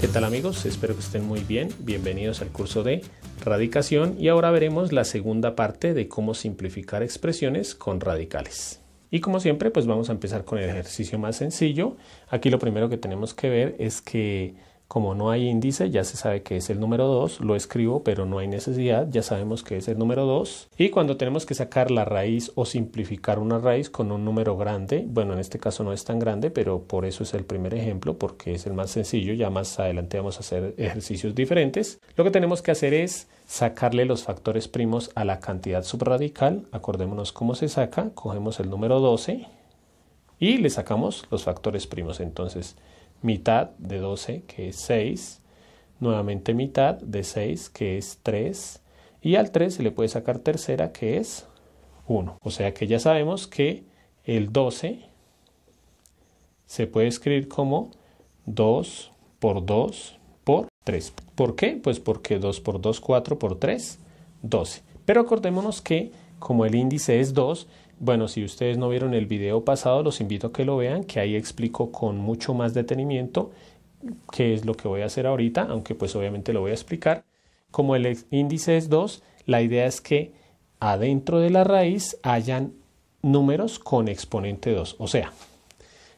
¿Qué tal amigos? Espero que estén muy bien. Bienvenidos al curso de radicación y ahora veremos la segunda parte de cómo simplificar expresiones con radicales. Y como siempre, pues vamos a empezar con el ejercicio más sencillo. Aquí lo primero que tenemos que ver es que como no hay índice, ya se sabe que es el número 2, lo escribo, pero no hay necesidad, ya sabemos que es el número 2. Y cuando tenemos que sacar la raíz o simplificar una raíz con un número grande, bueno, en este caso no es tan grande, pero por eso es el primer ejemplo, porque es el más sencillo, ya más adelante vamos a hacer ejercicios diferentes. Lo que tenemos que hacer es sacarle los factores primos a la cantidad subradical, acordémonos cómo se saca, cogemos el número 12 y le sacamos los factores primos, entonces mitad de 12, que es 6, nuevamente mitad de 6, que es 3, y al 3 se le puede sacar tercera, que es 1. O sea que ya sabemos que el 12 se puede escribir como 2 por 2 por 3. ¿Por qué? Pues porque 2 por 2, 4 por 3, 12. Pero acordémonos que como el índice es 2, bueno, si ustedes no vieron el video pasado, los invito a que lo vean, que ahí explico con mucho más detenimiento qué es lo que voy a hacer ahorita, aunque pues obviamente lo voy a explicar. Como el índice es 2, la idea es que adentro de la raíz hayan números con exponente 2. O sea,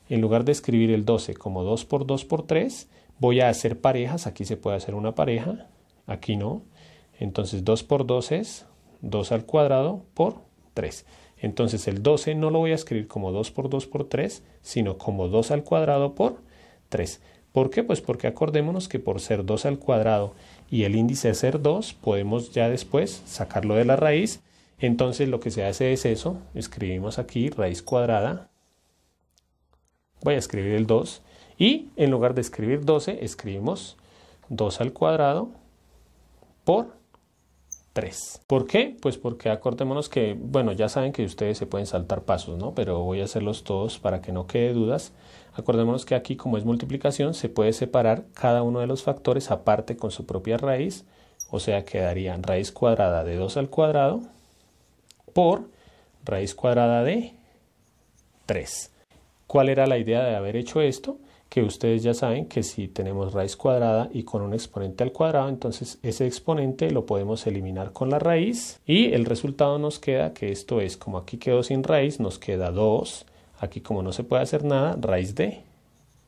en lugar de escribir el 12 como 2 por 2 por 3, voy a hacer parejas. Aquí se puede hacer una pareja, aquí no. Entonces 2 por 2 es 2 al cuadrado por 3. Entonces el 12 no lo voy a escribir como 2 por 2 por 3, sino como 2 al cuadrado por 3. ¿Por qué? Pues porque acordémonos que por ser 2 al cuadrado y el índice es ser 2, podemos ya después sacarlo de la raíz. Entonces lo que se hace es eso, escribimos aquí raíz cuadrada, voy a escribir el 2, y en lugar de escribir 12, escribimos 2 al cuadrado por 3. ¿Por qué? Pues porque acordémonos que, bueno, ya saben que ustedes se pueden saltar pasos, ¿no? Pero voy a hacerlos todos para que no quede dudas. Acordémonos que aquí, como es multiplicación, se puede separar cada uno de los factores aparte con su propia raíz, o sea, quedarían raíz cuadrada de 2 al cuadrado por raíz cuadrada de 3. ¿Cuál era la idea de haber hecho esto? que ustedes ya saben que si tenemos raíz cuadrada y con un exponente al cuadrado, entonces ese exponente lo podemos eliminar con la raíz y el resultado nos queda que esto es, como aquí quedó sin raíz, nos queda 2, aquí como no se puede hacer nada, raíz de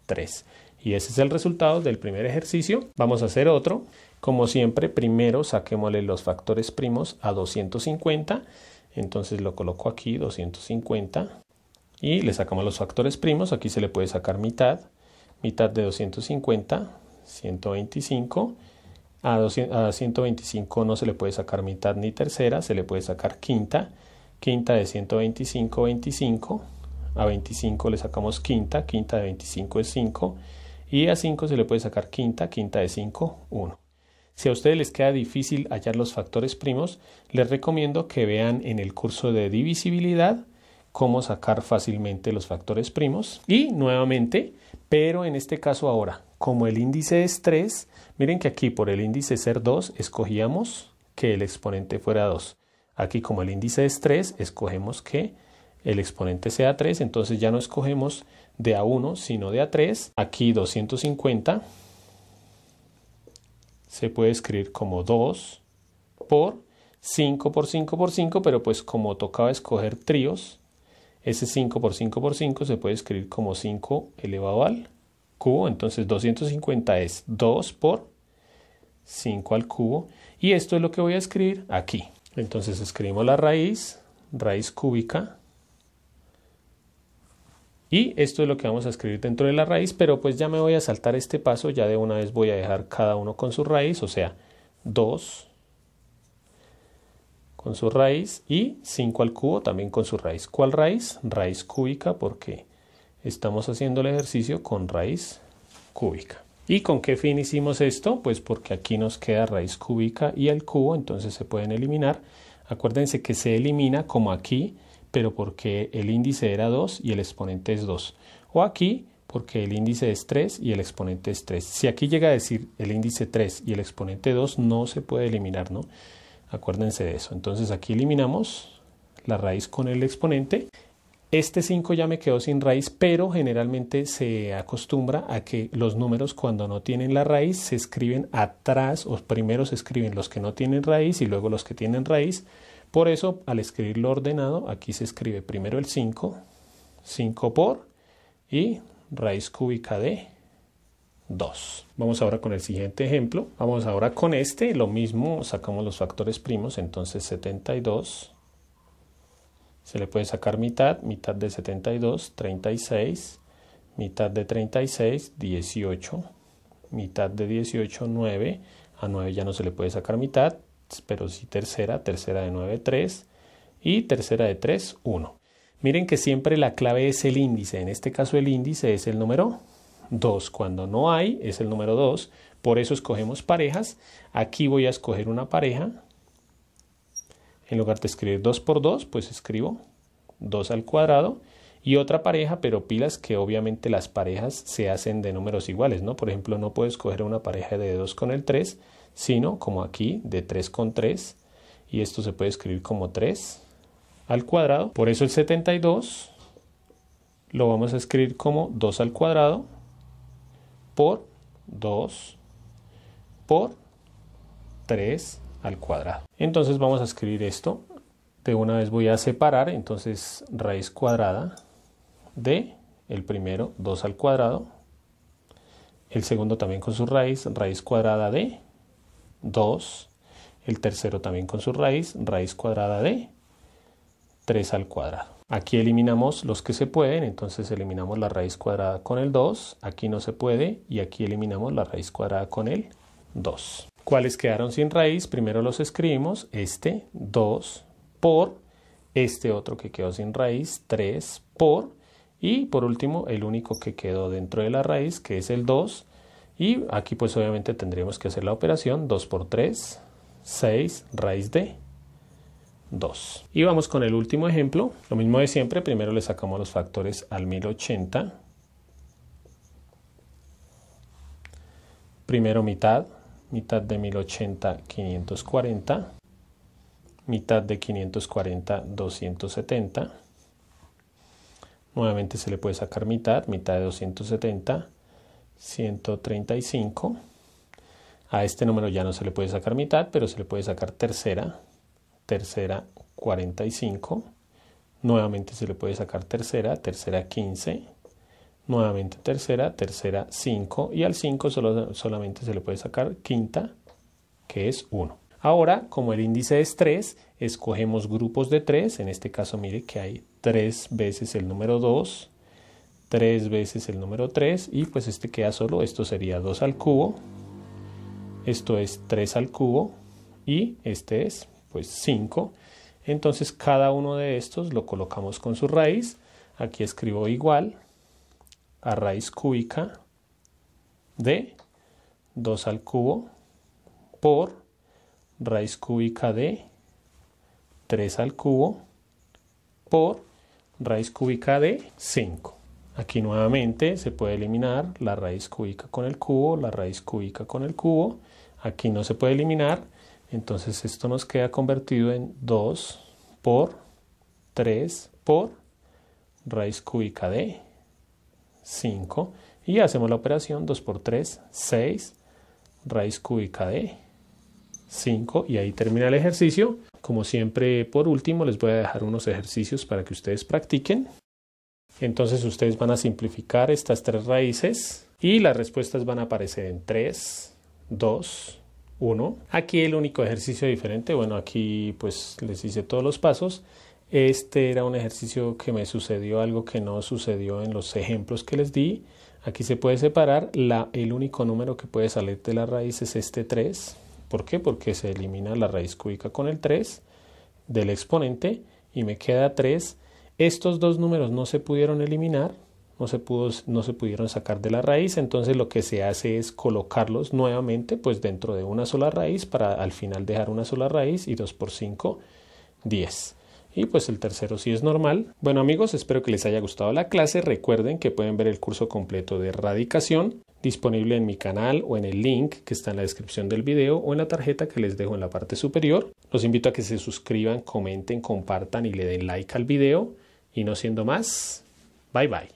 3. Y ese es el resultado del primer ejercicio. Vamos a hacer otro. Como siempre, primero saquémosle los factores primos a 250. Entonces lo coloco aquí, 250. Y le sacamos los factores primos. Aquí se le puede sacar mitad mitad de 250, 125. A, 125 no se le puede sacar mitad ni tercera, se le puede sacar quinta. Quinta de 125, 25. A 25 le sacamos quinta, quinta de 25 es 5. Y a 5 se le puede sacar quinta, quinta de 5, 1. Si a ustedes les queda difícil hallar los factores primos, les recomiendo que vean en el curso de divisibilidad cómo sacar fácilmente los factores primos. Y nuevamente, pero en este caso ahora, como el índice es 3, miren que aquí por el índice ser 2 escogíamos que el exponente fuera 2. Aquí como el índice es 3, escogemos que el exponente sea 3, entonces ya no escogemos de A1, sino de A3. Aquí 250 se puede escribir como 2 por 5 por 5 por 5, pero pues como tocaba escoger tríos, ese 5 por 5 por 5 se puede escribir como 5 elevado al cubo. Entonces 250 es 2 por 5 al cubo. Y esto es lo que voy a escribir aquí. Entonces escribimos la raíz, raíz cúbica. Y esto es lo que vamos a escribir dentro de la raíz, pero pues ya me voy a saltar este paso, ya de una vez voy a dejar cada uno con su raíz, o sea, 2 con su raíz y 5 al cubo también con su raíz. ¿Cuál raíz? Raíz cúbica porque estamos haciendo el ejercicio con raíz cúbica. ¿Y con qué fin hicimos esto? Pues porque aquí nos queda raíz cúbica y el cubo, entonces se pueden eliminar. Acuérdense que se elimina como aquí, pero porque el índice era 2 y el exponente es 2. O aquí, porque el índice es 3 y el exponente es 3. Si aquí llega a decir el índice 3 y el exponente 2, no se puede eliminar, ¿no? Acuérdense de eso. Entonces aquí eliminamos la raíz con el exponente. Este 5 ya me quedó sin raíz, pero generalmente se acostumbra a que los números cuando no tienen la raíz se escriben atrás o primero se escriben los que no tienen raíz y luego los que tienen raíz. Por eso al escribirlo ordenado aquí se escribe primero el 5, 5 por y raíz cúbica de 2. Vamos ahora con el siguiente ejemplo. Vamos ahora con este, lo mismo, sacamos los factores primos, entonces 72 se le puede sacar mitad, mitad de 72, 36, mitad de 36, 18, mitad de 18, 9, a 9 ya no se le puede sacar mitad, pero sí tercera, tercera de 9, 3 y tercera de 3, 1. Miren que siempre la clave es el índice, en este caso el índice es el número 2. Cuando no hay es el número 2. Por eso escogemos parejas. Aquí voy a escoger una pareja. En lugar de escribir 2 por 2, pues escribo 2 al cuadrado y otra pareja, pero pilas que obviamente las parejas se hacen de números iguales, ¿no? Por ejemplo, no puedo escoger una pareja de 2 con el 3, sino como aquí, de 3 con 3, y esto se puede escribir como 3 al cuadrado. Por eso el 72 lo vamos a escribir como 2 al cuadrado por 2 por 3 al cuadrado. Entonces vamos a escribir esto. De una vez voy a separar entonces raíz cuadrada de el primero 2 al cuadrado. El segundo también con su raíz, raíz cuadrada de 2. El tercero también con su raíz, raíz cuadrada de 3 al cuadrado. Aquí eliminamos los que se pueden, entonces eliminamos la raíz cuadrada con el 2, aquí no se puede y aquí eliminamos la raíz cuadrada con el 2. ¿Cuáles quedaron sin raíz? Primero los escribimos, este 2 por, este otro que quedó sin raíz 3 por y por último el único que quedó dentro de la raíz que es el 2 y aquí pues obviamente tendríamos que hacer la operación 2 por 3, 6 raíz de y vamos con el último ejemplo, lo mismo de siempre, primero le sacamos los factores al 1080, primero mitad, mitad de 1080, 540, mitad de 540, 270, nuevamente se le puede sacar mitad, mitad de 270, 135, a este número ya no se le puede sacar mitad, pero se le puede sacar tercera, tercera 45, nuevamente se le puede sacar tercera, tercera 15, nuevamente tercera, tercera 5 y al 5 solamente se le puede sacar quinta, que es 1. Ahora, como el índice es 3, escogemos grupos de 3, en este caso mire que hay 3 veces el número 2, 3 veces el número 3 y pues este queda solo, esto sería 2 al cubo, esto es 3 al cubo y este es pues 5. Entonces cada uno de estos lo colocamos con su raíz. Aquí escribo igual a raíz cúbica de 2 al cubo por raíz cúbica de 3 al cubo por raíz cúbica de 5. Aquí nuevamente se puede eliminar la raíz cúbica con el cubo, la raíz cúbica con el cubo. Aquí no se puede eliminar entonces esto nos queda convertido en 2 por 3 por raíz cúbica de 5 y hacemos la operación 2 por 3, 6 raíz cúbica de 5 y ahí termina el ejercicio. Como siempre, por último, les voy a dejar unos ejercicios para que ustedes practiquen. Entonces ustedes van a simplificar estas tres raíces y las respuestas van a aparecer en 3, 2, 1. Aquí el único ejercicio diferente, bueno, aquí pues les hice todos los pasos. Este era un ejercicio que me sucedió, algo que no sucedió en los ejemplos que les di. Aquí se puede separar, la, el único número que puede salir de la raíz es este 3. ¿Por qué? Porque se elimina la raíz cúbica con el 3 del exponente y me queda 3. Estos dos números no se pudieron eliminar, no se, pudo, no se pudieron sacar de la raíz, entonces lo que se hace es colocarlos nuevamente pues dentro de una sola raíz para al final dejar una sola raíz y 2 por 5, 10. Y pues el tercero sí es normal. Bueno amigos, espero que les haya gustado la clase. Recuerden que pueden ver el curso completo de erradicación disponible en mi canal o en el link que está en la descripción del video o en la tarjeta que les dejo en la parte superior. Los invito a que se suscriban, comenten, compartan y le den like al video. Y no siendo más, bye bye.